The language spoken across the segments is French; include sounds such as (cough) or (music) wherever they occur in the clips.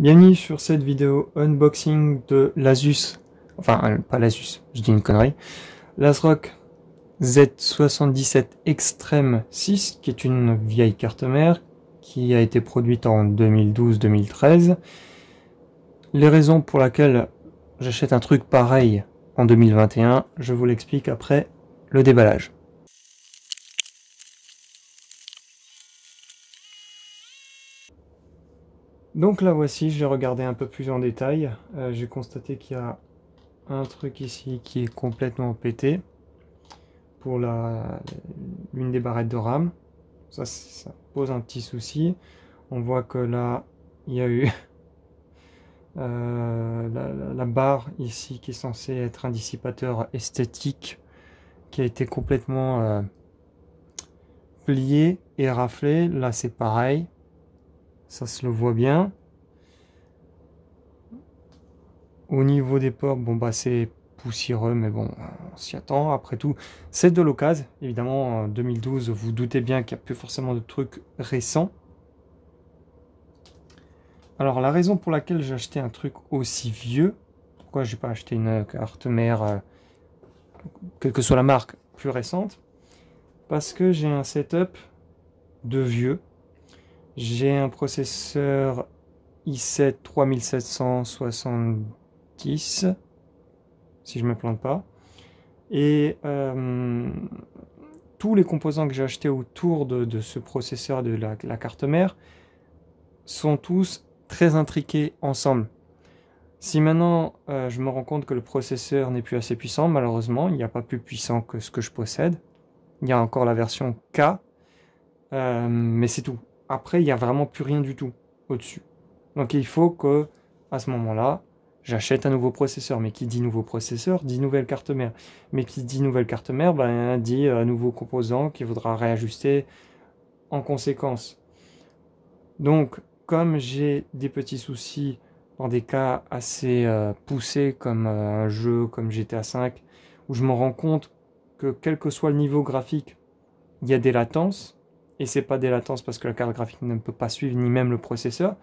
Bienvenue sur cette vidéo unboxing de l'Asus, enfin euh, pas l'Asus, je dis une connerie, l'Asrock Z77 Extreme 6 qui est une vieille carte mère qui a été produite en 2012-2013. Les raisons pour lesquelles j'achète un truc pareil en 2021, je vous l'explique après le déballage. Donc là voici, j'ai regardé un peu plus en détail. Euh, j'ai constaté qu'il y a un truc ici qui est complètement pété pour l'une des barrettes de RAM, Ça, pose un petit souci. On voit que là, il y a eu (laughs) euh, la, barre ici qui est censée être un dissipateur esthétique qui a été complètement euh, plié et raflé. Là, c'est pareil ça se le voit bien. Au niveau des ports, bon bah c'est poussiéreux, mais bon, on s'y attend. Après tout, c'est de l'occasion. Évidemment, en 2012, vous doutez bien qu'il n'y a plus forcément de trucs récents. Alors, la raison pour laquelle j'ai acheté un truc aussi vieux, pourquoi j'ai pas acheté une euh, carte mère, euh, quelle que soit la marque, plus récente, parce que j'ai un setup de vieux j'ai un processeur i7 3770, si je ne me plante pas. Et euh, tous les composants que j'ai achetés autour de, ce processeur, de la, carte mère, sont tous très intriqués ensemble. Si maintenant euh, je me rends compte que le processeur n'est plus assez puissant, malheureusement, il n'y a pas plus puissant que ce que je possède. Il y a encore la version K, euh, mais c'est tout après, il n'y a vraiment plus rien du tout au-dessus. Donc il faut que, à ce moment-là, j'achète un nouveau processeur. Mais qui dit nouveau processeur, dit nouvelle carte mère. Mais qui dit nouvelle carte mère, ben, dit euh, un nouveau composant qui faudra réajuster en conséquence. Donc, comme j'ai des petits soucis dans des cas assez euh, poussés comme euh, un jeu comme GTA V, où je me rends compte que quel que soit le niveau graphique, il y a des latences, et c'est pas des latences parce que la carte graphique ne peut pas suivre, ni même le processeur.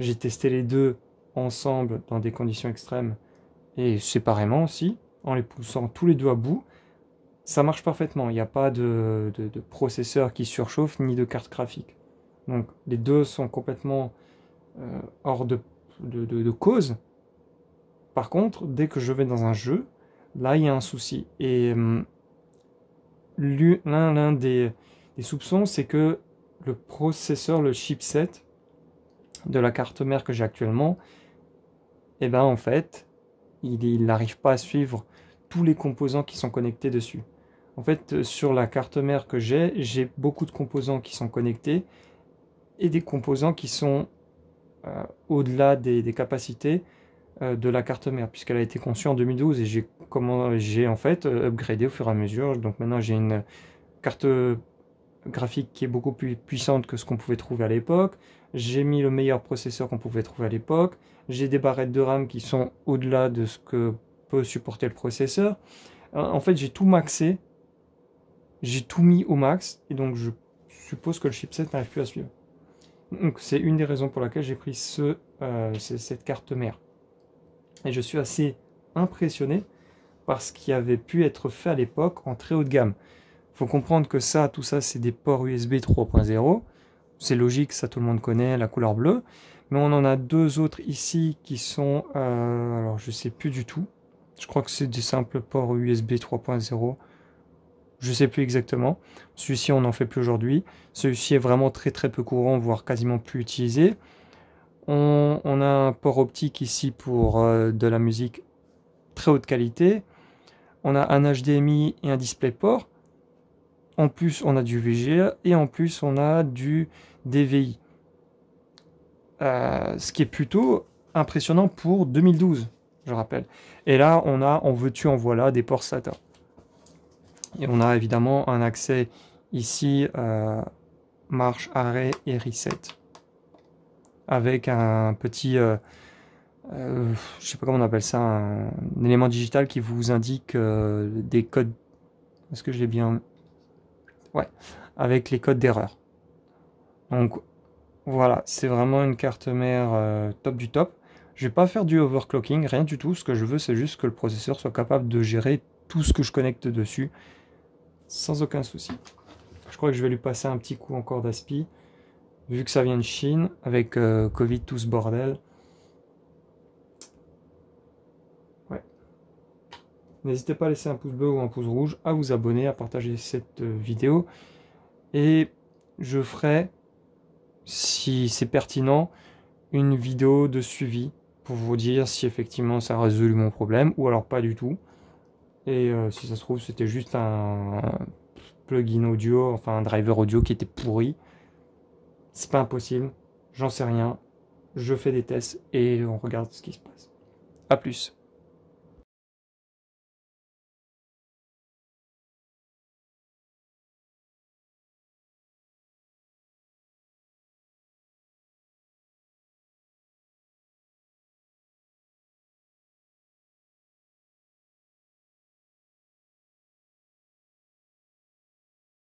J'ai testé les deux ensemble dans des conditions extrêmes et séparément aussi, en les poussant tous les deux à bout. Ça marche parfaitement, il n'y a pas de, de, processeur qui surchauffe ni de carte graphique. Donc les deux sont complètement euh, hors de, de cause. Par contre, dès que je vais dans un jeu, là il y a un souci. Et hum, l'un l'un des, les soupçons, c'est que le processeur, le chipset de la carte mère que j'ai actuellement, et eh ben en fait, il n'arrive pas à suivre tous les composants qui sont connectés dessus. En fait, euh, sur la carte mère que j'ai, j'ai beaucoup de composants qui sont connectés et des composants qui sont euh, au-delà des, capacités euh, de la carte mère, puisqu'elle a été conçue en 2012 et j'ai en fait upgradé au fur et à mesure. Donc maintenant j'ai une carte graphique qui est beaucoup plus puissante que ce qu'on pouvait trouver à l'époque. J'ai mis le meilleur processeur qu'on pouvait trouver à l'époque. J'ai des barrettes de RAM qui sont au-delà de ce que peut supporter le processeur. Euh, en fait, j'ai tout maxé. J'ai tout mis au max. Et donc, je suppose que le chipset n'arrive plus à suivre. Donc, c'est une des raisons pour laquelle j'ai pris ce, euh, cette carte mère. Et je suis assez impressionné par ce qui avait pu être fait à l'époque en très haut de gamme faut comprendre que ça, tout ça, c'est des ports USB 3.0. C'est logique, ça tout le monde connaît, la couleur bleue. Mais on en a deux autres ici qui sont, euh, alors je sais plus du tout. Je crois que c'est des simples ports USB 3.0. Je sais plus exactement. Celui-ci, on n'en fait plus aujourd'hui. Celui-ci est vraiment très très peu courant, voire quasiment plus utilisé. On, a un port optique ici pour euh, de la musique très haute qualité. On a un HDMI et un display port. En plus, on a du VGA et en plus, on a du DVI. Euh, ce qui est plutôt impressionnant pour 2012, je rappelle. Et là, on a, on veut tu en voilà, des ports SATA. Et on a évidemment un accès ici, euh, marche, arrêt et reset. Avec un petit, euh, je sais pas comment on appelle ça, un, un élément digital qui vous indique des codes. Est-ce que je l'ai bien avec les codes d'erreur. Donc voilà, c'est vraiment une carte mère euh, top du top. Je vais pas faire du overclocking, rien du tout. Ce que je veux, c'est juste que le processeur soit capable de gérer tout ce que je connecte dessus sans aucun souci. Je crois que je vais lui passer un petit coup encore d'aspi. Vu que ça vient de Chine, avec euh, Covid, tout ce bordel, N'hésitez pas à laisser un pouce bleu ou un pouce rouge, à vous abonner, à partager cette euh, vidéo. Et je ferai, si c'est pertinent, une vidéo de suivi pour vous dire si effectivement ça a résolu mon problème ou alors pas du tout. Et euh, si ça se trouve, c'était juste un, plugin audio, enfin un driver audio qui était pourri. C'est pas impossible, j'en sais rien. Je fais des tests et on regarde ce qui se passe. A plus.